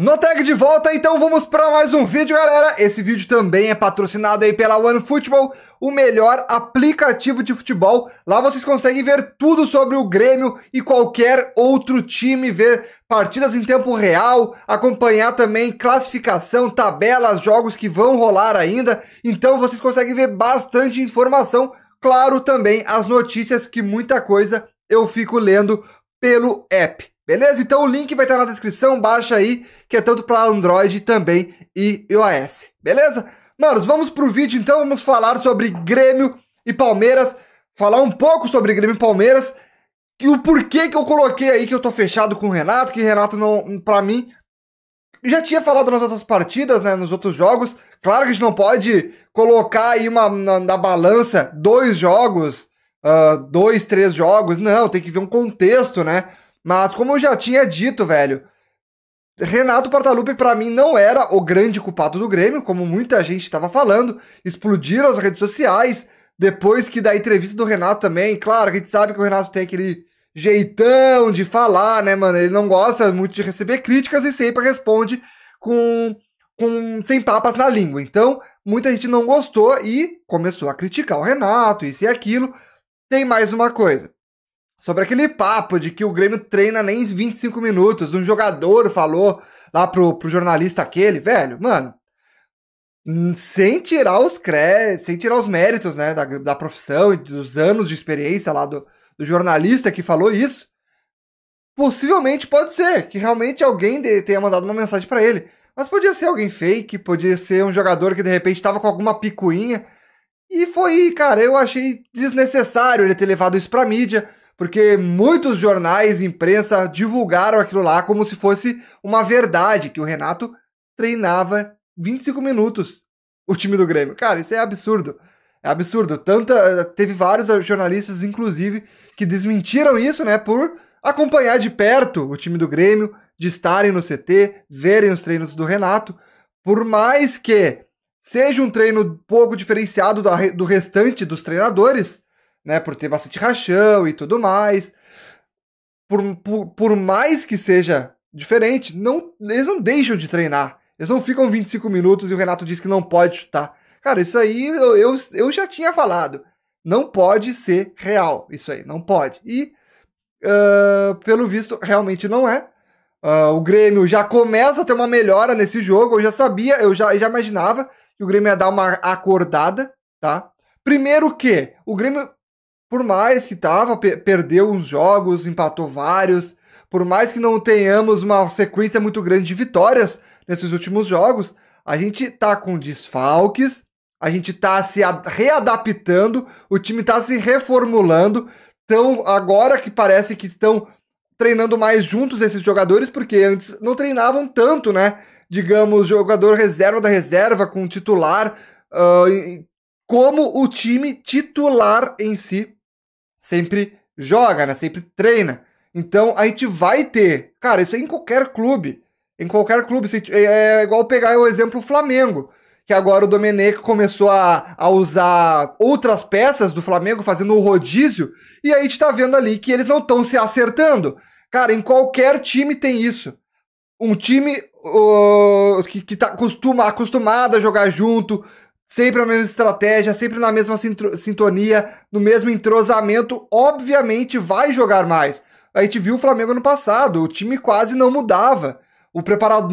No tag de volta, então vamos para mais um vídeo, galera. Esse vídeo também é patrocinado aí pela OneFootball, o melhor aplicativo de futebol. Lá vocês conseguem ver tudo sobre o Grêmio e qualquer outro time, ver partidas em tempo real, acompanhar também classificação, tabelas, jogos que vão rolar ainda. Então vocês conseguem ver bastante informação, claro também as notícias que muita coisa eu fico lendo pelo app. Beleza? Então o link vai estar na descrição, baixa aí, que é tanto para Android também e iOS. Beleza? Manos, vamos pro vídeo então, vamos falar sobre Grêmio e Palmeiras, falar um pouco sobre Grêmio e Palmeiras e o porquê que eu coloquei aí que eu tô fechado com o Renato, que Renato não, para mim, já tinha falado nas outras partidas, né, nos outros jogos. Claro que a gente não pode colocar aí uma na, na balança dois jogos, uh, dois, três jogos. Não, tem que ver um contexto, né? Mas como eu já tinha dito, velho, Renato Portaluppi para mim não era o grande culpado do Grêmio, como muita gente estava falando, explodiram as redes sociais depois que da entrevista do Renato também. Claro, a gente sabe que o Renato tem aquele jeitão de falar, né, mano? Ele não gosta muito de receber críticas e sempre responde com com sem papas na língua. Então, muita gente não gostou e começou a criticar o Renato, isso e aquilo. Tem mais uma coisa. Sobre aquele papo de que o Grêmio treina nem 25 minutos. Um jogador falou lá pro, pro jornalista aquele, velho, mano. Hum, sem tirar os créditos, sem tirar os méritos, né, da, da profissão e dos anos de experiência lá do, do jornalista que falou isso. Possivelmente pode ser que realmente alguém de, tenha mandado uma mensagem para ele. Mas podia ser alguém fake, podia ser um jogador que de repente tava com alguma picuinha. E foi, cara, eu achei desnecessário ele ter levado isso pra mídia porque muitos jornais e imprensa divulgaram aquilo lá como se fosse uma verdade, que o Renato treinava 25 minutos o time do Grêmio. Cara, isso é absurdo. É absurdo. Tanta, teve vários jornalistas, inclusive, que desmentiram isso, né, por acompanhar de perto o time do Grêmio, de estarem no CT, verem os treinos do Renato. Por mais que seja um treino pouco diferenciado do restante dos treinadores, né? Por ter bastante rachão e tudo mais. Por, por, por mais que seja diferente, não, eles não deixam de treinar. Eles não ficam 25 minutos e o Renato diz que não pode chutar. Cara, isso aí eu, eu, eu já tinha falado. Não pode ser real. Isso aí, não pode. E, uh, pelo visto, realmente não é. Uh, o Grêmio já começa a ter uma melhora nesse jogo. Eu já sabia, eu já, eu já imaginava que o Grêmio ia dar uma acordada, tá? Primeiro que o Grêmio por mais que tava, perdeu uns jogos, empatou vários, por mais que não tenhamos uma sequência muito grande de vitórias nesses últimos jogos, a gente tá com desfalques, a gente tá se readaptando, o time tá se reformulando. Então, agora que parece que estão treinando mais juntos esses jogadores, porque antes não treinavam tanto, né? Digamos, jogador reserva da reserva com titular, uh, como o time titular em si sempre joga, né? Sempre treina. Então a gente vai ter. Cara, isso é em qualquer clube. Em qualquer clube. É, é igual pegar o exemplo Flamengo. Que agora o Domenech começou a, a usar outras peças do Flamengo, fazendo o rodízio. E aí a gente tá vendo ali que eles não estão se acertando. Cara, em qualquer time tem isso. Um time uh, que, que tá acostuma, acostumado a jogar junto, sempre a mesma estratégia, sempre na mesma sintonia, no mesmo entrosamento, obviamente vai jogar mais. A gente viu o Flamengo no passado, o time quase não mudava. O preparado,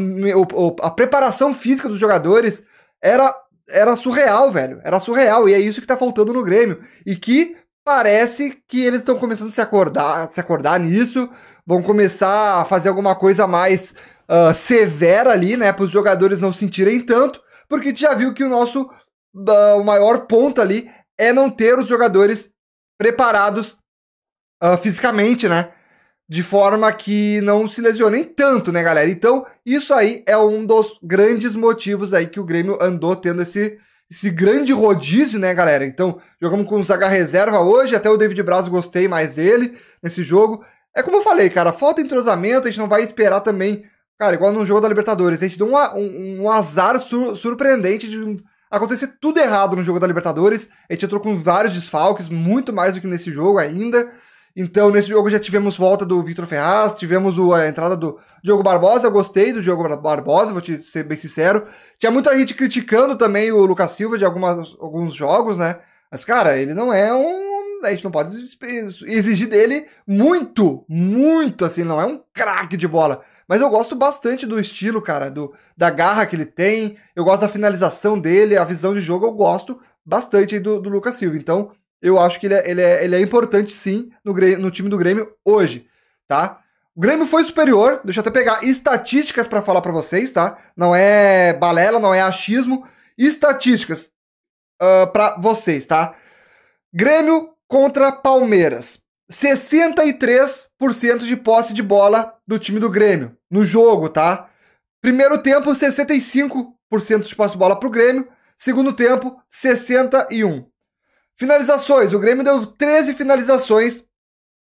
a preparação física dos jogadores era, era surreal, velho. Era surreal. E é isso que tá faltando no Grêmio. E que parece que eles estão começando a se acordar, se acordar nisso. Vão começar a fazer alguma coisa mais uh, severa ali, né? Para os jogadores não sentirem tanto. Porque a gente já viu que o nosso o maior ponto ali é não ter os jogadores preparados uh, fisicamente, né? De forma que não se lesionem tanto, né, galera? Então, isso aí é um dos grandes motivos aí que o Grêmio andou tendo esse, esse grande rodízio, né, galera? Então, jogamos com o Zaga reserva hoje, até o David Braz gostei mais dele nesse jogo. É como eu falei, cara, falta entrosamento, a gente não vai esperar também. Cara, igual no jogo da Libertadores, a gente deu um, um, um azar sur surpreendente de acontecer tudo errado no jogo da Libertadores. A gente entrou com vários desfalques, muito mais do que nesse jogo ainda. Então, nesse jogo já tivemos volta do Vitor Ferraz, tivemos a entrada do Diogo Barbosa, eu gostei do Diogo Barbosa, vou te ser bem sincero. Tinha muita gente criticando também o Lucas Silva de algumas, alguns jogos, né? Mas, cara, ele não é um. A gente não pode exigir dele muito, muito, assim, não é um craque de bola. Mas eu gosto bastante do estilo, cara, do, da garra que ele tem, eu gosto da finalização dele, a visão de jogo, eu gosto bastante do, do Lucas Silva. Então, eu acho que ele é, ele é, ele é importante sim no, no time do Grêmio hoje, tá? O Grêmio foi superior, deixa eu até pegar estatísticas para falar para vocês, tá? Não é balela, não é achismo. Estatísticas uh, ah, para vocês, tá? Grêmio contra Palmeiras. 63% de posse de bola do time do Grêmio no jogo, tá? Primeiro tempo, 65% de posse de bola para o Grêmio. Segundo tempo, 61%. Finalizações: o Grêmio deu 13 finalizações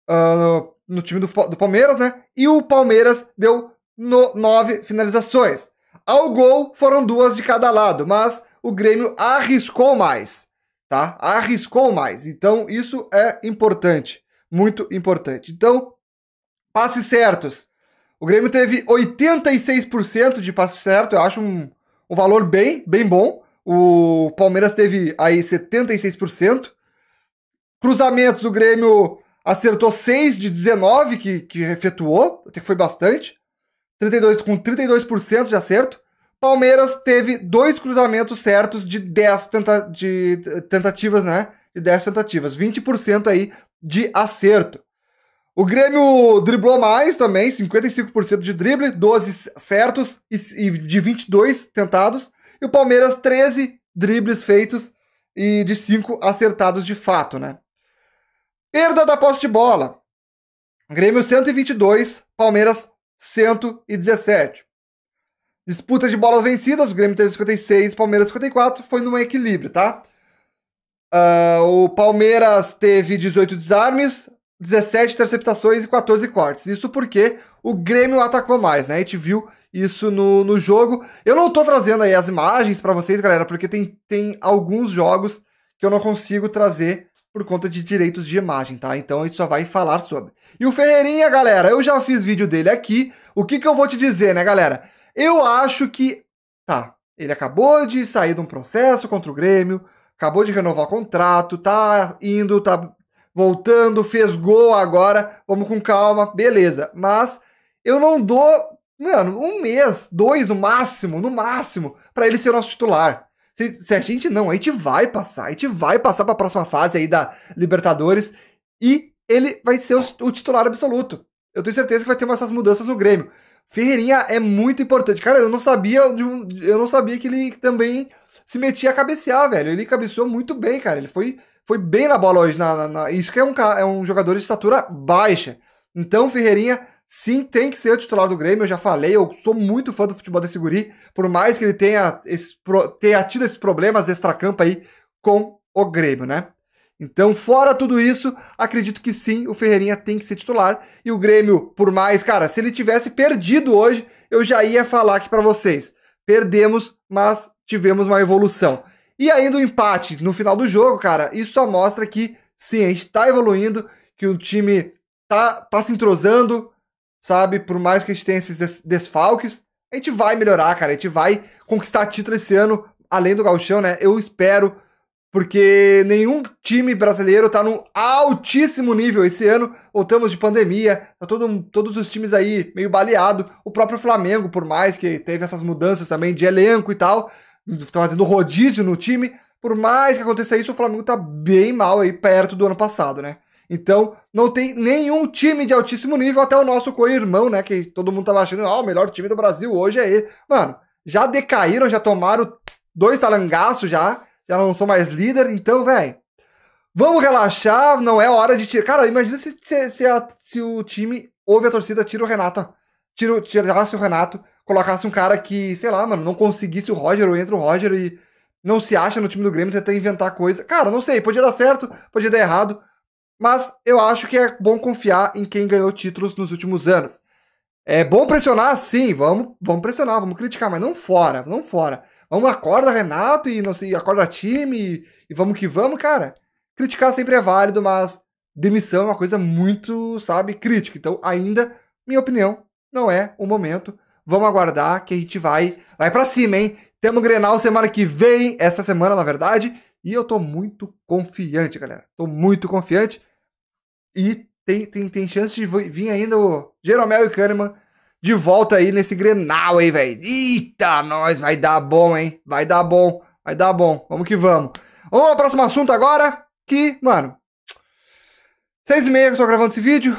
uh, no time do, do, Palmeiras, né? E o Palmeiras deu no, 9 finalizações. Ao gol foram duas de cada lado, mas o Grêmio arriscou mais, tá? Arriscou mais. Então isso é importante muito importante. Então, passes certos. O Grêmio teve 86% de passe certo, eu acho um, um valor bem, bem bom. O Palmeiras teve aí 76%. Cruzamentos, o Grêmio acertou 6 de 19 que, que efetuou, até que foi bastante. 32, com 32% de acerto. Palmeiras teve dois cruzamentos certos de 10 tenta, de, tentativas, né? De 10 tentativas. 20% aí de acerto. O Grêmio driblou mais também, 55% de drible, 12 certos e de 22 tentados. E o Palmeiras, 13 dribles feitos e de 5 acertados de fato, né? Perda da posse de bola. Grêmio 122, Palmeiras 117. Disputa de bolas vencidas, o Grêmio teve 56, Palmeiras 54, foi num equilíbrio, tá? Uh, o Palmeiras teve 18 desarmes, 17 interceptações e 14 cortes. Isso porque o Grêmio atacou mais, né? A gente viu isso no, no jogo. Eu não tô trazendo aí as imagens para vocês, galera, porque tem, tem alguns jogos que eu não consigo trazer por conta de direitos de imagem, tá? Então a gente só vai falar sobre. E o Ferreirinha, galera, eu já fiz vídeo dele aqui. O que que eu vou te dizer, né, galera? Eu acho que... Tá, ele acabou de sair de um processo contra o Grêmio, acabou de renovar o contrato, tá indo, tá voltando, fez gol agora, vamos com calma, beleza. Mas eu não dou, mano, um mês, dois no máximo, no máximo, para ele ser nosso titular. Se, se, a gente não, a gente vai passar, a gente vai passar para a próxima fase aí da Libertadores e ele vai ser o, o titular absoluto. Eu tenho certeza que vai ter essas mudanças no Grêmio. Ferreirinha é muito importante. Cara, eu não sabia, de um, eu não sabia que ele também se metia a cabecear, velho. Ele cabeceou muito bem, cara. Ele foi, foi bem na bola hoje. Na, na, na... Isso que é um, é um jogador de estatura baixa. Então, Ferreirinha, sim, tem que ser o titular do Grêmio. Eu já falei, eu sou muito fã do futebol desse guri. Por mais que ele tenha, esse, tenha tido esses problemas campo aí com o Grêmio, né? Então, fora tudo isso, acredito que sim, o Ferreirinha tem que ser titular. E o Grêmio, por mais, cara, se ele tivesse perdido hoje, eu já ia falar aqui para vocês. Perdemos, mas tivemos uma evolução. E ainda o empate no final do jogo, cara, isso só mostra que sim, a gente tá evoluindo, que o time tá, tá se entrosando, sabe? Por mais que a gente tenha esses desfalques, a gente vai melhorar, cara. A gente vai conquistar título esse ano, além do Galchão, né? Eu espero, porque nenhum time brasileiro tá num altíssimo nível esse ano. Voltamos de pandemia, tá todo, todos os times aí meio baleado. O próprio Flamengo, por mais que teve essas mudanças também de elenco e tal, fazendo rodízio no time. Por mais que aconteça isso, o Flamengo tá bem mal aí perto do ano passado, né? Então, não tem nenhum time de altíssimo nível, até o nosso co-irmão, né? Que todo mundo tava achando, ó ah, o melhor time do Brasil hoje é ele. Mano, já decaíram, já tomaram dois talangaços já, já não são mais líder, então, velho. Vamos relaxar, não é hora de tirar. Cara, imagina se, se, se, a, se o time ouve a torcida, tira o Renato. Tira, tirasse o Renato, colocasse um cara que, sei lá, mano, não conseguisse o Roger ou entra o Roger e não se acha no time do Grêmio, tentar inventar coisa. Cara, não sei, podia dar certo, podia dar errado, mas eu acho que é bom confiar em quem ganhou títulos nos últimos anos. É bom pressionar, sim, vamos, vamos pressionar, vamos criticar, mas não fora, não fora. Vamos acorda Renato e não sei, acorda time e, e vamos que vamos, cara. Criticar sempre é válido, mas demissão é uma coisa muito, sabe, crítica. Então, ainda, minha opinião, não é o momento. Vamos aguardar que a gente vai, vai para cima, hein? Temos Grenal semana que vem, essa semana, na verdade. E eu tô muito confiante, galera. Tô muito confiante. E tem, tem, tem chance de vir ainda o Jeromel e Kahneman de volta aí nesse Grenal, hein, velho? Eita, nós, vai dar bom, hein? Vai dar bom, vai dar bom. Vamos que vamos. Vamos ao próximo assunto agora, que, mano... Seis e meia que eu tô gravando esse vídeo,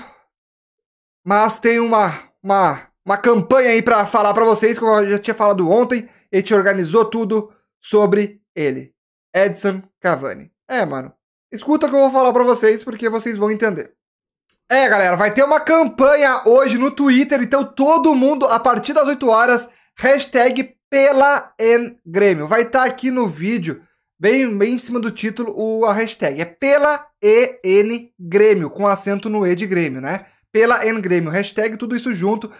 mas tem uma, uma uma campanha aí para falar para vocês, como eu já tinha falado ontem, e te organizou tudo sobre ele, Edson Cavani. É, mano, escuta o que eu vou falar para vocês, porque vocês vão entender. É, galera, vai ter uma campanha hoje no Twitter, então todo mundo, a partir das 8 horas, hashtag pela Grêmio. Vai estar tá aqui no vídeo, bem, bem em cima do título, o, a hashtag. É pela EN Grêmio, com acento no E de Grêmio, né? Pela N Grêmio, hashtag tudo isso junto.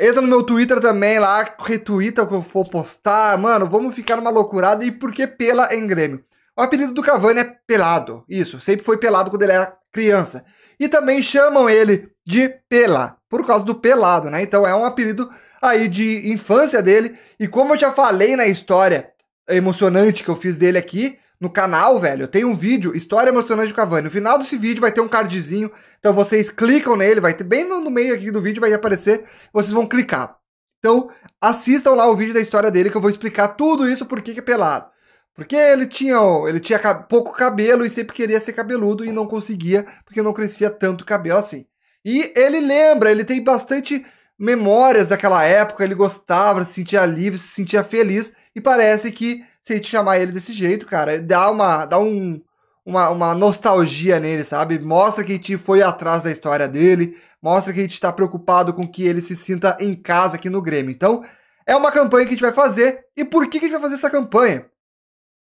Entra no meu Twitter também lá, retuita o que eu for postar. Mano, vamos ficar numa loucurada. E por que Pela em Grêmio? O apelido do Cavani é Pelado. Isso, sempre foi pelado quando ele era criança. E também chamam ele de Pela, por causa do pelado, né? Então é um apelido aí de infância dele. E como eu já falei na história emocionante que eu fiz dele aqui, no canal, velho, tem um vídeo, História Emocionante de Cavani. No final desse vídeo vai ter um cardzinho, então vocês clicam nele, vai ter bem no meio aqui do vídeo vai aparecer, vocês vão clicar. Então, assistam lá o vídeo da história dele que eu vou explicar tudo isso por que é pelado. Porque ele tinha, ele tinha pouco cabelo e sempre queria ser cabeludo e não conseguia, porque não crescia tanto cabelo assim. E ele lembra, ele tem bastante memórias daquela época, ele gostava, se sentia livre, se sentia feliz e parece que se chamar ele desse jeito, cara, dá uma. dá um. Uma, uma nostalgia nele, sabe? Mostra que a gente foi atrás da história dele, mostra que a gente está preocupado com que ele se sinta em casa aqui no Grêmio. Então, é uma campanha que a gente vai fazer. E por que, que a gente vai fazer essa campanha?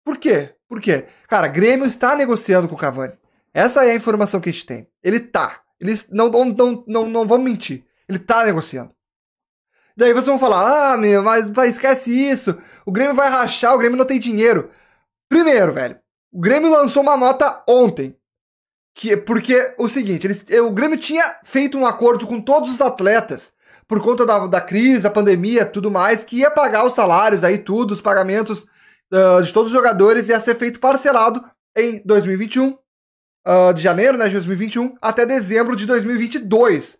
Por quê? Por quê? Cara, Grêmio está negociando com o Cavani. Essa é a informação que a gente tem. Ele tá. Ele não, não, não, não, não vamos mentir. Ele tá negociando. Daí vocês vão falar: ah, meu, mas esquece isso. O Grêmio vai rachar, o Grêmio não tem dinheiro. Primeiro, velho, o Grêmio lançou uma nota ontem. Que, porque o seguinte, eles, eh, o Grêmio tinha feito um acordo com todos os atletas por conta da, da crise, da pandemia, tudo mais, que ia pagar os salários aí, tudo, os pagamentos uh, de todos os jogadores ia ser feito parcelado em 2021, uh, ah, de janeiro né, de 2021 até dezembro de 2022.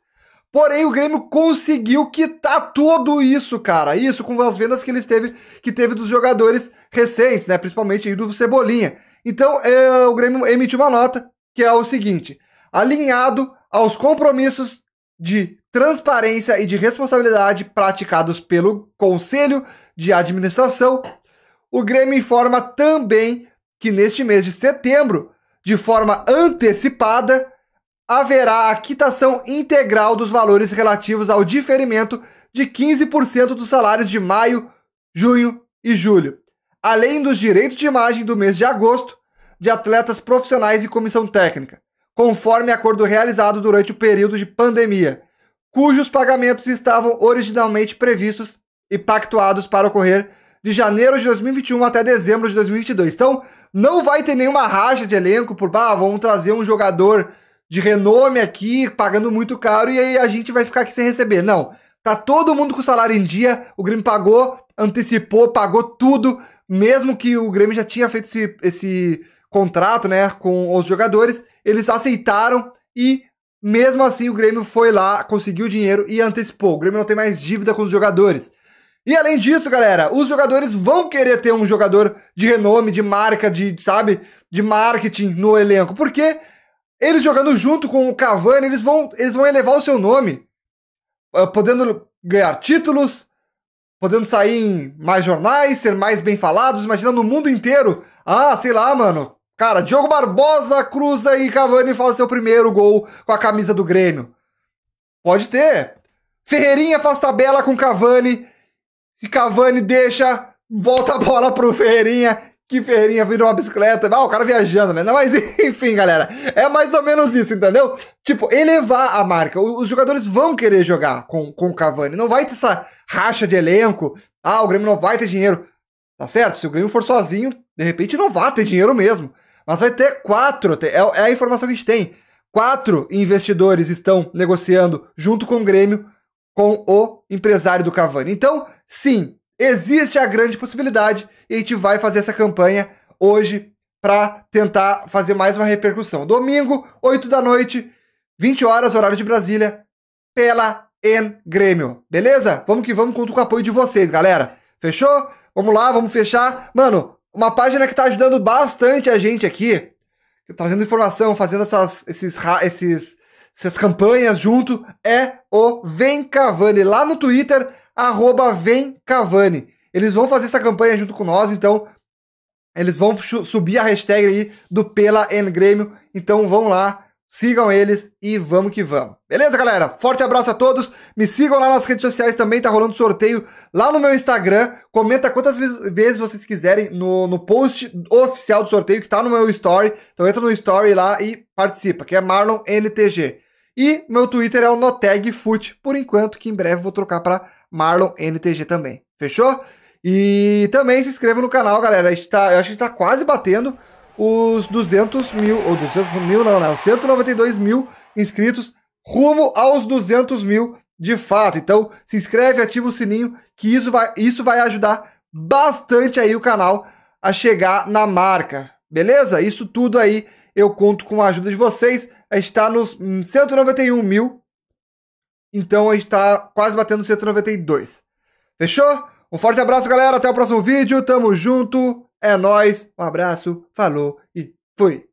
Porém, o Grêmio conseguiu quitar tudo isso, cara. Isso com as vendas que ele teve, que teve dos jogadores recentes, né? Principalmente aí do Cebolinha. Então, é, o Grêmio emitiu uma nota que é o seguinte: alinhado aos compromissos de transparência e de responsabilidade praticados pelo Conselho de Administração, o Grêmio informa também que neste mês de setembro, de forma antecipada, haverá a quitação integral dos valores relativos ao diferimento de 15% dos salários de maio, junho e julho, além dos direitos de imagem do mês de agosto de atletas profissionais e comissão técnica, conforme acordo realizado durante o período de pandemia, cujos pagamentos estavam originalmente previstos e pactuados para ocorrer de janeiro de 2021 até dezembro de 2022. Então, não vai ter nenhuma racha de elenco por, ah, vamos trazer um jogador de renome aqui, pagando muito caro, e aí a gente vai ficar aqui sem receber. Não. Tá todo mundo com salário em dia, o Grêmio pagou, antecipou, pagou tudo, mesmo que o Grêmio já tinha feito esse, esse contrato, né, com os jogadores, eles aceitaram e mesmo assim o Grêmio foi lá, conseguiu o dinheiro e antecipou. O Grêmio não tem mais dívida com os jogadores. E além disso, galera, os jogadores vão querer ter um jogador de renome, de marca, de, sabe, de marketing no elenco, porque eles jogando junto com o Cavani, eles vão, eles vão elevar o seu nome, ah, podendo ganhar títulos, podendo sair em mais jornais, ser mais bem falados, imagina no mundo inteiro. Ah, sei lá, mano. Cara, Diogo Barbosa cruza e Cavani faz seu primeiro gol com a camisa do Grêmio. Pode ter. Ferreirinha faz tabela com Cavani e Cavani deixa, volta a bola pro Ferreirinha que feirinha virou uma bicicleta, ah, o cara viajando, né? Não, mas enfim, galera, é mais ou menos isso, entendeu? Tipo, elevar a marca. Os jogadores vão querer jogar com, com o Cavani. Não vai ter essa racha de elenco. Ah, o Grêmio não vai ter dinheiro. Tá certo? Se o Grêmio for sozinho, de repente não vai ter dinheiro mesmo. Mas vai ter quatro, é, é a informação que a gente tem. Quatro investidores estão negociando junto com o Grêmio com o empresário do Cavani. Então, sim, existe a grande possibilidade e a gente vai fazer essa campanha hoje para tentar fazer mais uma repercussão. Domingo, 8 da noite, 20 horas, horário de Brasília, pela En Grêmio. Beleza? Vamos que vamos, conto com o apoio de vocês, galera. Fechou? Vamos lá, vamos fechar. Mano, uma página que tá ajudando bastante a gente aqui, trazendo informação, fazendo essas, esses, esses, essas campanhas junto, é o Vem Cavani. Lá no Twitter, arroba Vem Cavani. Eles vão fazer essa campanha junto com nós, então eles vão subir a hashtag aí do Pela N Grêmio. Então vão lá, sigam eles e vamos que vamos. Beleza, galera? Forte abraço a todos. Me sigam lá nas redes sociais também, tá rolando sorteio lá no meu Instagram. Comenta quantas vezes vocês quiserem no, no post oficial do sorteio que tá no meu story. Então entra no story lá e participa, que é Marlon NTG. E meu Twitter é o NotegFoot, por enquanto, que em breve vou trocar para Marlon NTG também. Fechou? E também se inscreva no canal, galera. A gente tá, eu acho que a gente tá quase batendo os 200 mil, ou 200 mil não, não, né? 192 mil inscritos rumo aos 200 mil de fato. Então, se inscreve, ativa o sininho, que isso vai, isso vai ajudar bastante aí o canal a chegar na marca, beleza? Isso tudo aí eu conto com a ajuda de vocês. A gente tá nos 191 hum, mil, então a gente tá quase batendo 192. Fechou? Um forte abraço, galera. Até o próximo vídeo. Tamo junto. É nós. Um abraço. Falou e fui.